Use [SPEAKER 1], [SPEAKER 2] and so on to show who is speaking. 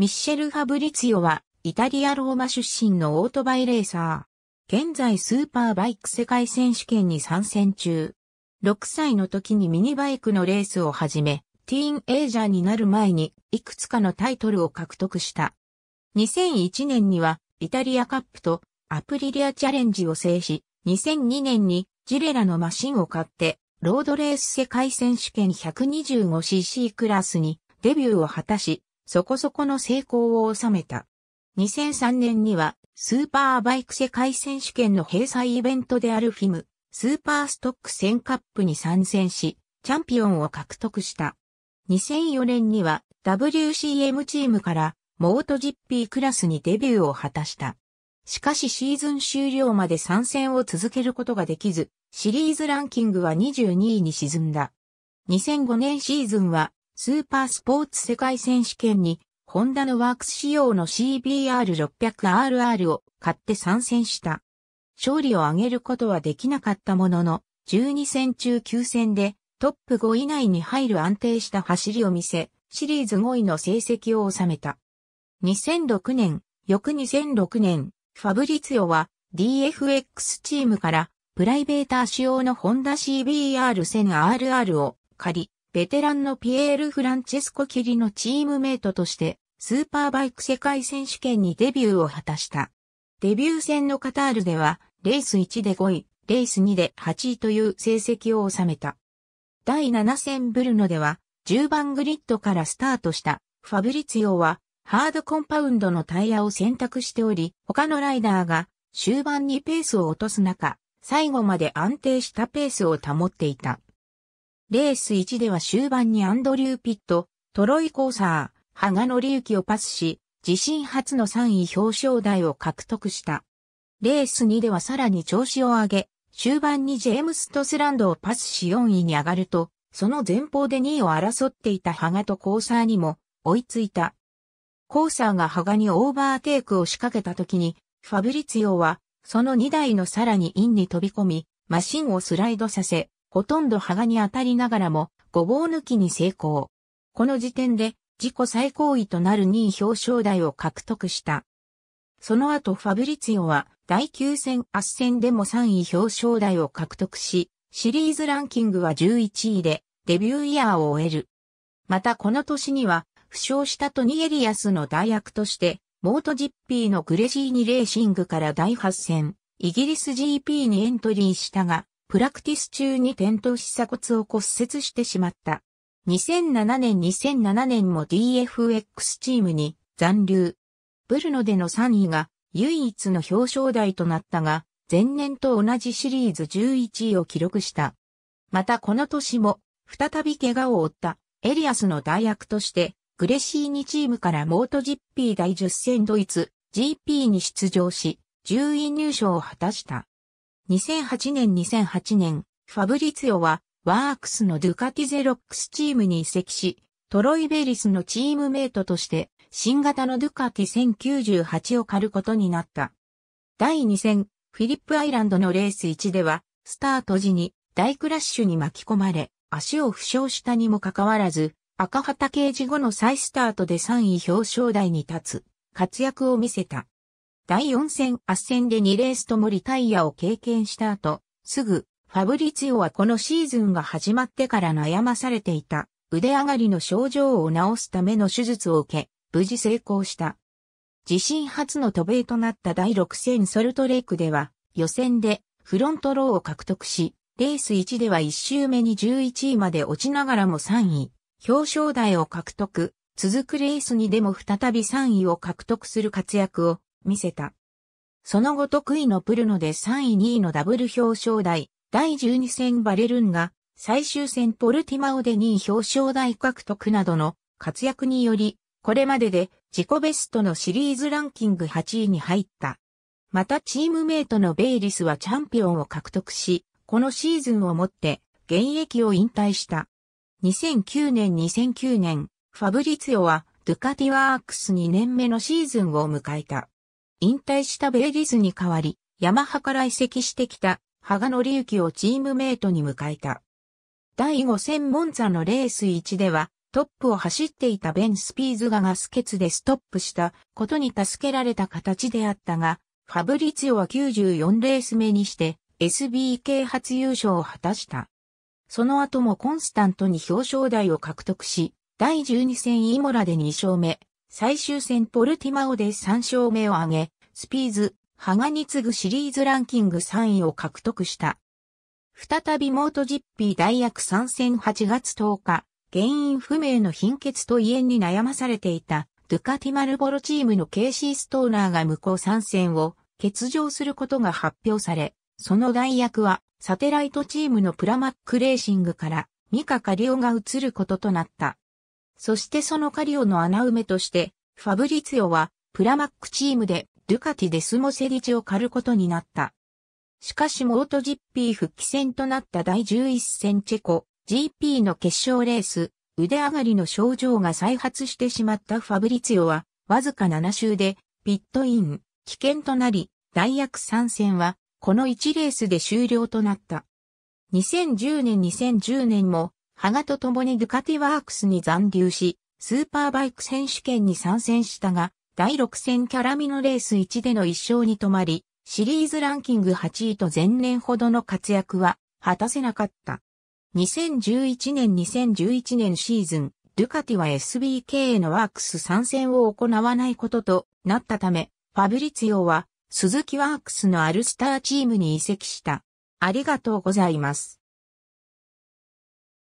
[SPEAKER 1] ミッシェル・ファブリツィオは、イタリア・ローマ出身のオートバイレーサー。現在スーパーバイク世界選手権に参戦中。6歳の時にミニバイクのレースを始め、ティーンエイジャーになる前に、いくつかのタイトルを獲得した。2001年には、イタリアカップとアプリリアチャレンジを制し、2002年にジレラのマシンを買って、ロードレース世界選手権 125cc クラスにデビューを果たし、そこそこの成功を収めた。2003年には、スーパーバイク世界選手権の閉鎖イベントであるフィム、スーパーストック1000カップに参戦し、チャンピオンを獲得した。2004年には WCM チームからモート GP クラスにデビューを果たした。しかしシーズン終了まで参戦を続けることができず、シリーズランキングは22位に沈んだ。2005年シーズンはスーパースポーツ世界選手権に、ホンダのワークス仕様の CBR600RR を買って参戦した。勝利を挙げることはできなかったものの、12戦中9戦でトップ5以内に入る安定した走りを見せ、シリーズ5位の成績を収めた。2006年、翌2006年、ファブリツヨは DFX チームからプライベーター仕様のホンダ CBR1000RR を借り、ベテランのピエール・フランチェスコ・キリのチームメイトとして、スーパーバイク世界選手権にデビューを果たした。デビュー戦のカタールでは、レース1で5位、レース2で8位という成績を収めた。第7戦ブルノでは、10番グリッドからスタートしたファブリツィオは、ハードコンパウンドのタイヤを選択しており、他のライダーが終盤にペースを落とす中、最後まで安定したペースを保っていた。レース1では終盤にアンドリュー・ピット、トロイ・コーサー、羽賀リユキをパスし、自身初の3位表彰台を獲得した。レース2ではさらに調子を上げ、終盤にジェームス・トスランドをパスし4位に上がると、その前方で2位を争っていた羽賀とコーサーにも追いついた。コーサーが羽賀にオーバーテイクを仕掛けた時に、ファブリツィオは、その2台のさらにインに飛び込み、マシンをスライドさせ、ほとんど羽賀に当たりながらも、ごぼう抜きに成功。この時点で、自己最高位となる2位表彰台を獲得した。その後ファブリツィオは、第9戦圧戦でも3位表彰台を獲得し、シリーズランキングは11位で、デビューイヤーを終える。またこの年には、負傷したトニエリアスの代役として、モートジッピーのグレジーニレーシングから第8戦、イギリス GP にエントリーしたが、プラクティス中に転倒し鎖骨を骨折してしまった。2007年2007年も DFX チームに残留。ブルノでの3位が唯一の表彰台となったが、前年と同じシリーズ11位を記録した。またこの年も、再び怪我を負ったエリアスの代役として、グレシーニチームからモート GP 第10戦ドイツ GP に出場し、10位入賞を果たした。2008年2008年、ファブリツィオは、ワークスのドゥカティゼロックスチームに移籍し、トロイ・ベリスのチームメイトとして、新型のドゥカティ1098を狩ることになった。第2戦、フィリップアイランドのレース1では、スタート時に大クラッシュに巻き込まれ、足を負傷したにもかかわらず、赤旗掲示後の再スタートで3位表彰台に立つ、活躍を見せた。第4戦圧戦で2レースともリタイアを経験した後、すぐ、ファブリツィオはこのシーズンが始まってから悩まされていた、腕上がりの症状を治すための手術を受け、無事成功した。自身初の渡米となった第6戦ソルトレイクでは、予選でフロントローを獲得し、レース1では1周目に11位まで落ちながらも3位、表彰台を獲得、続くレースにでも再び3位を獲得する活躍を見せた。その後得意のプルノで3位2位のダブル表彰台、第12戦バレルンが、最終戦ポルティマオで2位表彰台獲得などの活躍により、これまでで自己ベストのシリーズランキング8位に入った。またチームメイトのベイリスはチャンピオンを獲得し、このシーズンをもって現役を引退した。2009年2009年、ファブリツィオはドゥカティワークス2年目のシーズンを迎えた。引退したベーリスに代わり、ヤマハから移籍してきた、羽賀則キをチームメイトに迎えた。第5戦モンザのレース1では、トップを走っていたベン・スピーズがガスケツでストップしたことに助けられた形であったが、ファブリツィオは94レース目にして SBK 初優勝を果たした。その後もコンスタントに表彰台を獲得し、第12戦イモラで2勝目、最終戦ポルティマオで3勝目を挙げ、スピーズ、ハガに次ぐシリーズランキング3位を獲得した。再びモートジッピー大役参戦8月10日、原因不明の貧血と胃炎に悩まされていた、ドゥカティマルボロチームのケイシー・ストーナーが無効参戦を欠場することが発表され、その代役はサテライトチームのプラマックレーシングからミカ・カリオが移ることとなった。そしてそのカリオの穴埋めとして、ファブリツィオはプラマックチームでドゥカティデスモセリチを狩ることになった。しかしモートジッピー復帰戦となった第11戦チェコ GP の決勝レース、腕上がりの症状が再発してしまったファブリツィオは、わずか7周でピットイン、危険となり、大約3戦は、この1レースで終了となった。2010年2010年も、ハガと共にドゥカティワークスに残留し、スーパーバイク選手権に参戦したが、第6戦キャラミのレース1での1勝に止まり、シリーズランキング8位と前年ほどの活躍は果たせなかった。2011年2011年シーズン、ドゥカティは SBK へのワークス参戦を行わないこととなったため、ファブリツィオは鈴木ワークスのアルスターチームに移籍した。ありがとうございます。